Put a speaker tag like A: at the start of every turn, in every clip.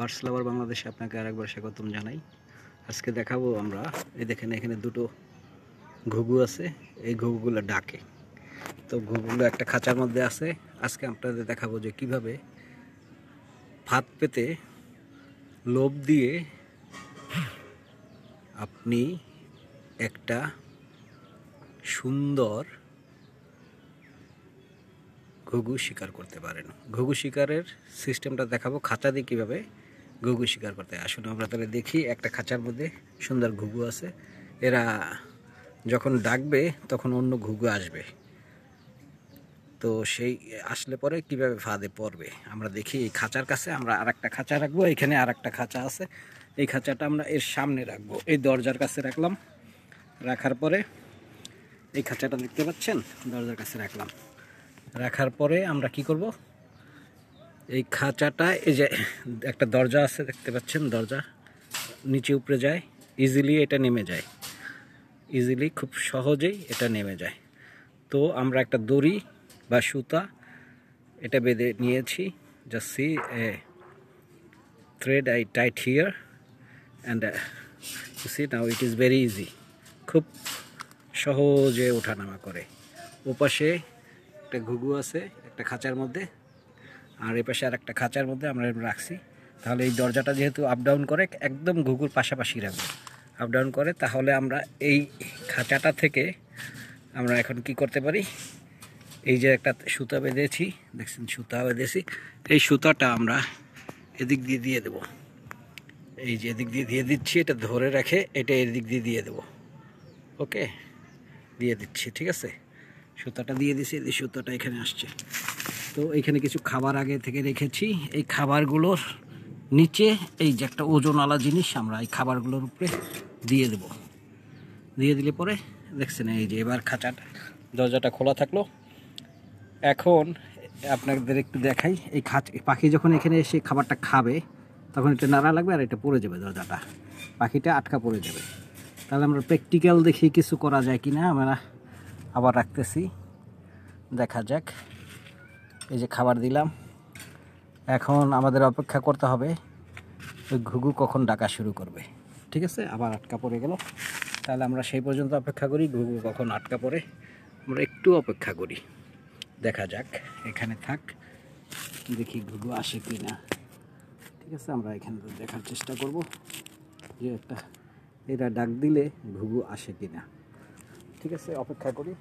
A: বার্সেলাবার বাংলাদেশে আপনাকে আরেকবার স্বাগতম জানাই আজকে দেখাবো আমরা এই দেখেন এখানে দুটো ঘুঘু আছে এই ঘুঘুগুলো ডাকে তো ঘুঘুগুলো একটা খাঁচার মধ্যে আছে আজকে আপনাদের দেখাবো যে কিভাবে ভাত পেতে লোভ দিয়ে আপনি একটা সুন্দর ঘুঘু শিকার করতে পারেন ঘুঘু শিকারের সিস্টেমটা দেখাবো খাঁচা দিয়ে কীভাবে ঘুঘু শিকার করতে আসুন আমরা তাহলে দেখি একটা খাঁচার মধ্যে সুন্দর ঘুঘু আছে এরা যখন ডাকবে তখন অন্য ঘুঘু আসবে তো সেই আসলে পরে কিভাবে ফাঁদে পড়বে আমরা দেখি এই খাঁচার কাছে আমরা আর একটা খাঁচা রাখবো এখানে আর একটা খাঁচা আছে এই খাঁচাটা আমরা এর সামনে রাখবো এই দরজার কাছে রাখলাম রাখার পরে এই খাঁচাটা দেখতে পাচ্ছেন দরজার কাছে রাখলাম রাখার পরে আমরা কি করব এই খাঁচাটা এই যে একটা দরজা আছে দেখতে পাচ্ছেন দরজা নিচে উপরে যায় ইজিলি এটা নেমে যায় ইজিলি খুব সহজেই এটা নেমে যায় তো আমরা একটা দড়ি বা সুতা এটা বেঁধে নিয়েছি just see a thread I tight here and see now it is very easy খুব সহজে ওঠানামা করে ওপাশে একটা ঘুঘু আছে একটা খাঁচার মধ্যে আর এ পাশে আর একটা খাঁচার মধ্যে আমরা রাখছি তাহলে এই দরজাটা যেহেতু আপ ডাউন করে একদম ঘুঘুর পাশাপাশি রাখবো আপ ডাউন করে তাহলে আমরা এই খাঁচাটা থেকে আমরা এখন কি করতে পারি এই যে একটা সুতা বেঁধেছি দেখছেন সুতা বেঁধেছি এই সুতাটা আমরা এদিক দিয়ে দিয়ে দেব এই যে এদিক দিয়ে দিয়ে দিচ্ছি এটা ধরে রেখে এটা এদিক দিয়ে দিয়ে দেব ওকে দিয়ে দিচ্ছি ঠিক আছে সুতাটা দিয়ে দিছি এই সুতাটা এখানে আসছে তো এখানে কিছু খাবার আগে থেকে রেখেছি এই খাবারগুলোর নিচে এই যে একটা ওজনওয়ালা জিনিস আমরা এই খাবারগুলোর উপরে দিয়ে দেব দিয়ে দিলে পরে দেখছেন এই যে এবার খাঁচাটা দরজাটা খোলা থাকলো এখন আপনাদের একটু দেখাই এই খাঁচ পাখি যখন এখানে এসে খাবারটা খাবে তখন এটা নাড়া লাগবে আর এটা পড়ে যাবে দরজাটা পাখিটা আটকা পড়ে যাবে তাহলে আমরা প্র্যাকটিক্যাল দেখি কিছু করা যায় কি না আমরা আবার রাখতেছি দেখা যাক এই যে খাবার দিলাম এখন আমাদের অপেক্ষা করতে হবে ওই ঘুঘু কখন ডাকা শুরু করবে ঠিক আছে আবার আটকা পড়ে গেল তাহলে আমরা সেই পর্যন্ত অপেক্ষা করি ঘুঘু কখন আটকা পড়ে আমরা একটু অপেক্ষা করি দেখা যাক এখানে থাক দেখি ঘুঘু আসে কি না ঠিক আছে আমরা এখানে দেখার চেষ্টা করব যে একটা এরা ডাক দিলে ঘুঘু আসে কি না ঠিক আছে অপেক্ষা করি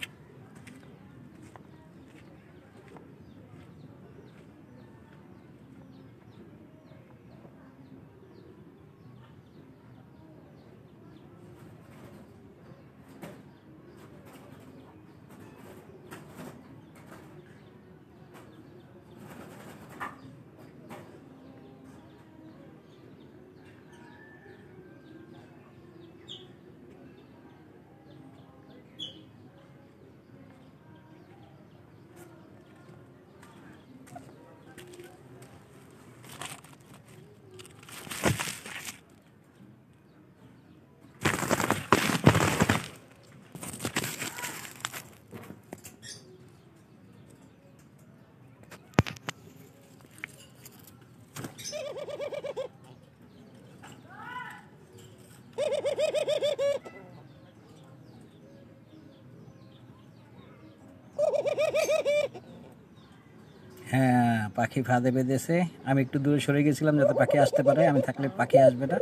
A: পাখি ফাঁদে বেঁধেছে আমি একটু দূরে সরে গেছিলাম যাতে পাখি আসতে পারে আমি থাকলে পাখি আসবে না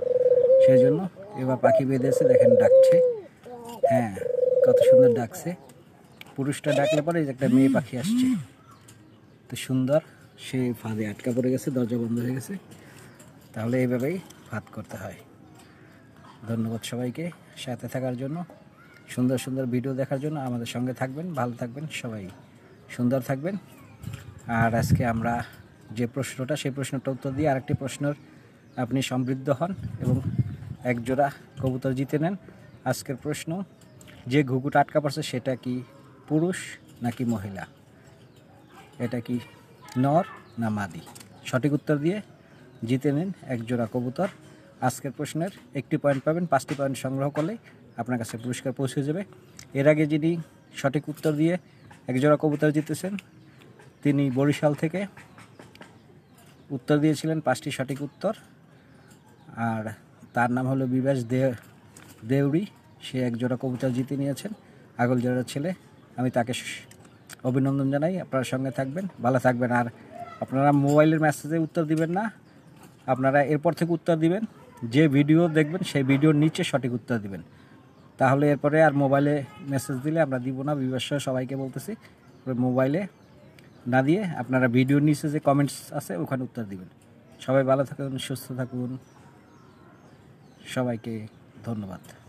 A: সেই জন্য এবার পাখি বেঁধেছে দেখেন ডাকছে হ্যাঁ কত সুন্দর ডাকছে পুরুষটা ডাকলে পরে একটা মেয়ে পাখি আসছে তো সুন্দর সে ফাঁদে আটকা পড়ে গেছে দরজা বন্ধ হয়ে গেছে তাহলে এইভাবেই ফাঁদ করতে হয় ধন্যবাদ সবাইকে সাথে থাকার জন্য সুন্দর সুন্দর ভিডিও দেখার জন্য আমাদের সঙ্গে থাকবেন ভালো থাকবেন সবাই সুন্দর থাকবেন আর আজকে আমরা যে প্রশ্নটা সেই প্রশ্নটা উত্তর দিয়ে আরেকটি প্রশ্নের আপনি সমৃদ্ধ হন এবং একজোড়া কবুতর জিতে নেন আজকের প্রশ্ন যে ঘুঘুটা আটকা পড়ছে সেটা কি পুরুষ নাকি মহিলা এটা কি নর না মাদি সঠিক উত্তর দিয়ে জিতে নেন একজোড়া কবুতর আজকের প্রশ্নের একটি পয়েন্ট পাবেন পাঁচটি পয়েন্ট সংগ্রহ করলে আপনার কাছে পুরস্কার পৌঁছে যাবে এর আগে যিনি সঠিক উত্তর দিয়ে একজোড়া কবুতর জিতেছেন তিনি বরিশাল থেকে উত্তর দিয়েছিলেন পাঁচটি সঠিক উত্তর আর তার নাম হলো বিবাস দে দেউরি সে এক জোড়া জিতে নিয়েছেন আগল জোড়ার ছেলে আমি তাকে অভিনন্দন জানাই আপনার সঙ্গে থাকবেন ভালো থাকবেন আর আপনারা মোবাইলের মেসেজে উত্তর দিবেন না আপনারা এরপর থেকে উত্তর দিবেন যে ভিডিও দেখবেন সেই ভিডিওর নিচে সঠিক উত্তর দিবেন তাহলে এরপরে আর মোবাইলে মেসেজ দিলে আমরা দিব না বিবাস সবাইকে বলতেছি মোবাইলে না দিয়ে আপনারা ভিডিও নিচে যে কমেন্টস আছে ওখানে উত্তর দিবেন সবাই ভালো থাকুন সুস্থ থাকুন সবাইকে ধন্যবাদ